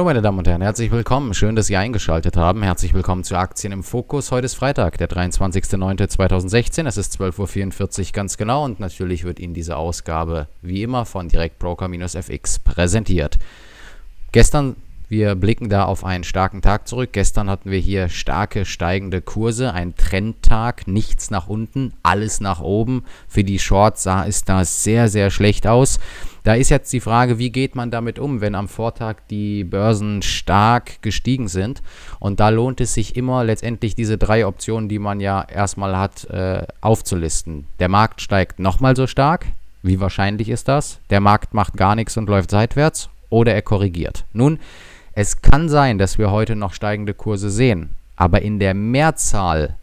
Hallo meine Damen und Herren, herzlich willkommen. Schön, dass Sie eingeschaltet haben. Herzlich willkommen zu Aktien im Fokus. Heute ist Freitag, der 23.09.2016. Es ist 12.44 Uhr ganz genau und natürlich wird Ihnen diese Ausgabe wie immer von Direktbroker-FX präsentiert. Gestern wir blicken da auf einen starken Tag zurück. Gestern hatten wir hier starke steigende Kurse, ein Trendtag, nichts nach unten, alles nach oben. Für die Shorts sah es da sehr, sehr schlecht aus. Da ist jetzt die Frage, wie geht man damit um, wenn am Vortag die Börsen stark gestiegen sind? Und da lohnt es sich immer letztendlich diese drei Optionen, die man ja erstmal hat, äh, aufzulisten. Der Markt steigt nochmal so stark. Wie wahrscheinlich ist das? Der Markt macht gar nichts und läuft seitwärts oder er korrigiert. Nun, es kann sein, dass wir heute noch steigende Kurse sehen, aber in der Mehrzahl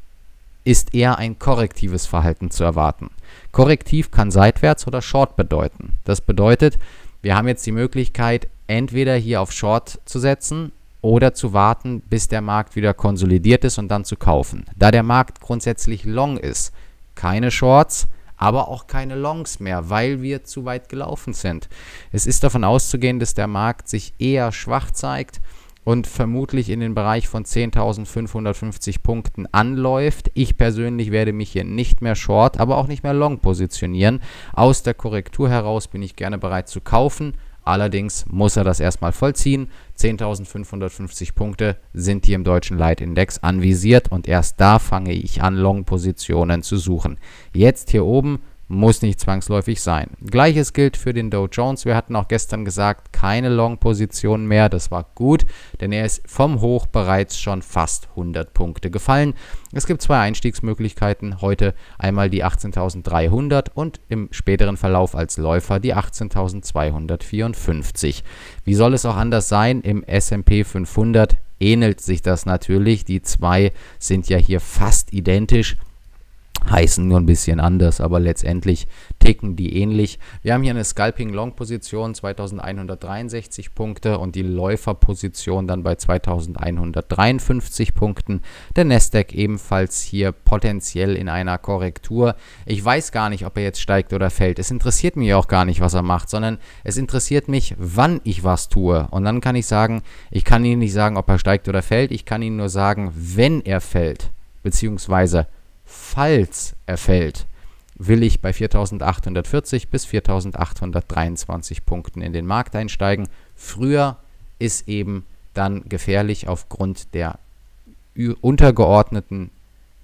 ist eher ein korrektives Verhalten zu erwarten. Korrektiv kann seitwärts oder short bedeuten. Das bedeutet, wir haben jetzt die Möglichkeit, entweder hier auf short zu setzen oder zu warten, bis der Markt wieder konsolidiert ist und dann zu kaufen. Da der Markt grundsätzlich long ist, keine Shorts, aber auch keine Longs mehr, weil wir zu weit gelaufen sind. Es ist davon auszugehen, dass der Markt sich eher schwach zeigt und vermutlich in den Bereich von 10.550 Punkten anläuft. Ich persönlich werde mich hier nicht mehr short, aber auch nicht mehr long positionieren. Aus der Korrektur heraus bin ich gerne bereit zu kaufen. Allerdings muss er das erstmal vollziehen. 10.550 Punkte sind hier im deutschen Leitindex anvisiert und erst da fange ich an, Long-Positionen zu suchen. Jetzt hier oben muss nicht zwangsläufig sein. Gleiches gilt für den Dow Jones. Wir hatten auch gestern gesagt, keine Long-Position mehr. Das war gut, denn er ist vom Hoch bereits schon fast 100 Punkte gefallen. Es gibt zwei Einstiegsmöglichkeiten. Heute einmal die 18.300 und im späteren Verlauf als Läufer die 18.254. Wie soll es auch anders sein? Im SP 500 ähnelt sich das natürlich. Die zwei sind ja hier fast identisch heißen nur ein bisschen anders, aber letztendlich ticken die ähnlich. Wir haben hier eine Scalping Long Position 2163 Punkte und die Läuferposition dann bei 2153 Punkten. Der Nasdaq ebenfalls hier potenziell in einer Korrektur. Ich weiß gar nicht, ob er jetzt steigt oder fällt. Es interessiert mich auch gar nicht, was er macht, sondern es interessiert mich, wann ich was tue. Und dann kann ich sagen, ich kann Ihnen nicht sagen, ob er steigt oder fällt. Ich kann Ihnen nur sagen, wenn er fällt, beziehungsweise Falls er fällt, will ich bei 4.840 bis 4.823 Punkten in den Markt einsteigen. Früher ist eben dann gefährlich aufgrund der untergeordneten,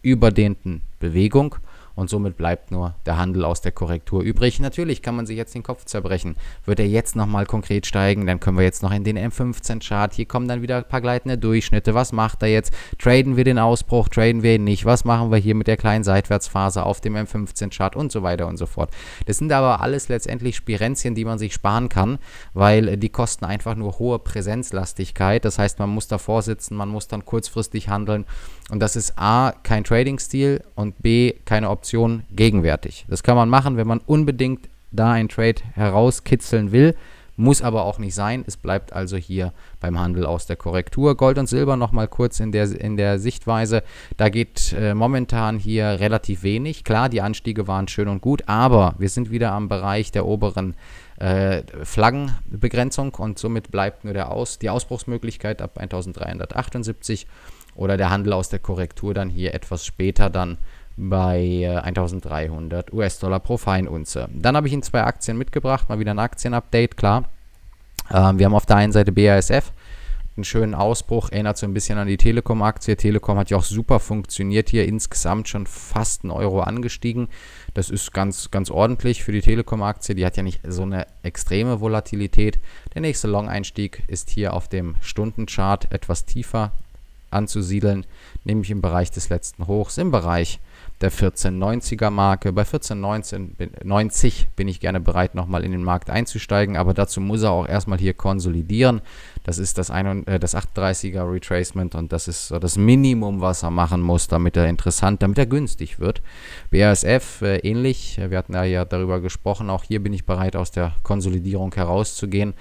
überdehnten Bewegung und somit bleibt nur der Handel aus der Korrektur übrig. Natürlich kann man sich jetzt den Kopf zerbrechen. Wird er jetzt nochmal konkret steigen, dann können wir jetzt noch in den M15-Chart. Hier kommen dann wieder ein paar gleitende Durchschnitte. Was macht er jetzt? Traden wir den Ausbruch, traden wir ihn nicht? Was machen wir hier mit der kleinen Seitwärtsphase auf dem M15-Chart und so weiter und so fort. Das sind aber alles letztendlich Spirenzien, die man sich sparen kann, weil äh, die kosten einfach nur hohe Präsenzlastigkeit. Das heißt, man muss davor sitzen, man muss dann kurzfristig handeln und das ist A, kein Trading-Stil und B, keine Option Option gegenwärtig. Das kann man machen, wenn man unbedingt da ein Trade herauskitzeln will. Muss aber auch nicht sein. Es bleibt also hier beim Handel aus der Korrektur. Gold und Silber nochmal kurz in der, in der Sichtweise. Da geht äh, momentan hier relativ wenig. Klar, die Anstiege waren schön und gut, aber wir sind wieder am Bereich der oberen äh, Flaggenbegrenzung und somit bleibt nur der Aus, die Ausbruchsmöglichkeit ab 1378 oder der Handel aus der Korrektur dann hier etwas später dann bei 1300 äh, US-Dollar pro Feinunze. Dann habe ich Ihnen zwei Aktien mitgebracht, mal wieder ein Aktienupdate, klar. Ähm, wir haben auf der einen Seite BASF, einen schönen Ausbruch, erinnert so ein bisschen an die Telekom-Aktie. Telekom hat ja auch super funktioniert hier, insgesamt schon fast einen Euro angestiegen. Das ist ganz, ganz ordentlich für die Telekom-Aktie, die hat ja nicht so eine extreme Volatilität. Der nächste Long-Einstieg ist hier auf dem Stundenchart etwas tiefer anzusiedeln, nämlich im Bereich des letzten Hochs, im Bereich der 1490er Marke. Bei 1490 bin ich gerne bereit, nochmal in den Markt einzusteigen, aber dazu muss er auch erstmal hier konsolidieren. Das ist das, 31, äh, das 38er Retracement und das ist so das Minimum, was er machen muss, damit er interessant, damit er günstig wird. BASF äh, ähnlich, wir hatten ja darüber gesprochen, auch hier bin ich bereit, aus der Konsolidierung herauszugehen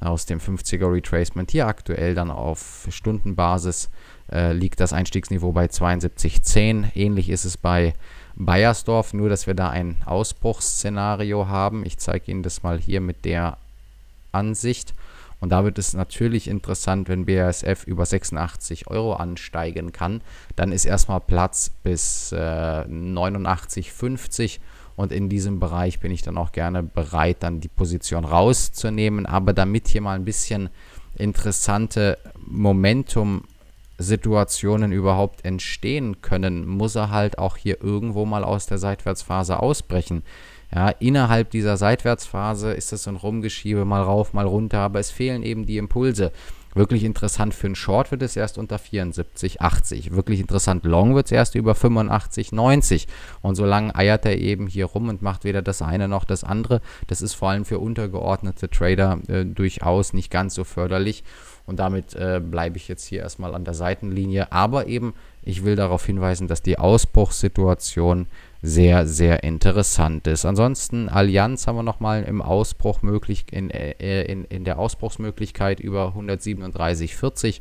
aus dem 50er Retracement. Hier aktuell dann auf Stundenbasis äh, liegt das Einstiegsniveau bei 72,10. Ähnlich ist es bei Bayersdorf, nur dass wir da ein Ausbruchsszenario haben. Ich zeige Ihnen das mal hier mit der Ansicht. Und da wird es natürlich interessant, wenn BASF über 86 Euro ansteigen kann. Dann ist erstmal Platz bis äh, 89,50 und in diesem Bereich bin ich dann auch gerne bereit, dann die Position rauszunehmen. Aber damit hier mal ein bisschen interessante Momentum-Situationen überhaupt entstehen können, muss er halt auch hier irgendwo mal aus der Seitwärtsphase ausbrechen. Ja, innerhalb dieser Seitwärtsphase ist das so ein Rumgeschiebe, mal rauf, mal runter, aber es fehlen eben die Impulse. Wirklich interessant für einen Short wird es erst unter 74, 80. Wirklich interessant long wird es erst über 85, 90. Und so lange eiert er eben hier rum und macht weder das eine noch das andere. Das ist vor allem für untergeordnete Trader äh, durchaus nicht ganz so förderlich. Und damit äh, bleibe ich jetzt hier erstmal an der Seitenlinie. Aber eben, ich will darauf hinweisen, dass die Ausbruchssituation sehr, sehr interessant ist. Ansonsten Allianz haben wir nochmal im Ausbruch möglich, in, äh, in, in der Ausbruchsmöglichkeit über 137,40.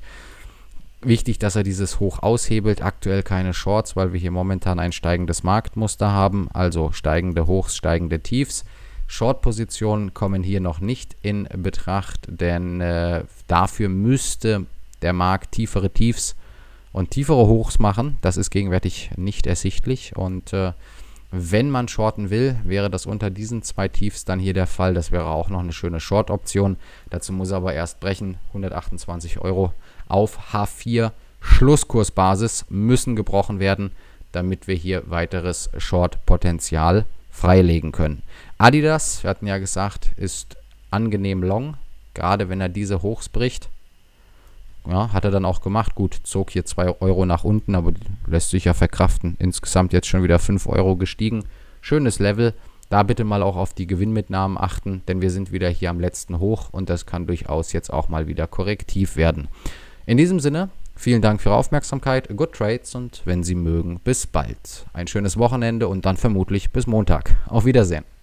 Wichtig, dass er dieses Hoch aushebelt. Aktuell keine Shorts, weil wir hier momentan ein steigendes Marktmuster haben, also steigende Hochs, steigende Tiefs. Short-Positionen kommen hier noch nicht in Betracht, denn äh, dafür müsste der Markt tiefere Tiefs und tiefere Hochs machen. Das ist gegenwärtig nicht ersichtlich. Und äh, wenn man shorten will, wäre das unter diesen zwei Tiefs dann hier der Fall. Das wäre auch noch eine schöne Short-Option. Dazu muss er aber erst brechen. 128 Euro auf H4 Schlusskursbasis müssen gebrochen werden, damit wir hier weiteres Short-Potenzial freilegen können. Adidas, wir hatten ja gesagt, ist angenehm long, gerade wenn er diese Hochs bricht. Ja, hat er dann auch gemacht. Gut, zog hier 2 Euro nach unten, aber lässt sich ja verkraften. Insgesamt jetzt schon wieder 5 Euro gestiegen. Schönes Level. Da bitte mal auch auf die Gewinnmitnahmen achten, denn wir sind wieder hier am letzten Hoch und das kann durchaus jetzt auch mal wieder korrektiv werden. In diesem Sinne, vielen Dank für Ihre Aufmerksamkeit, good trades und wenn Sie mögen, bis bald. Ein schönes Wochenende und dann vermutlich bis Montag. Auf Wiedersehen.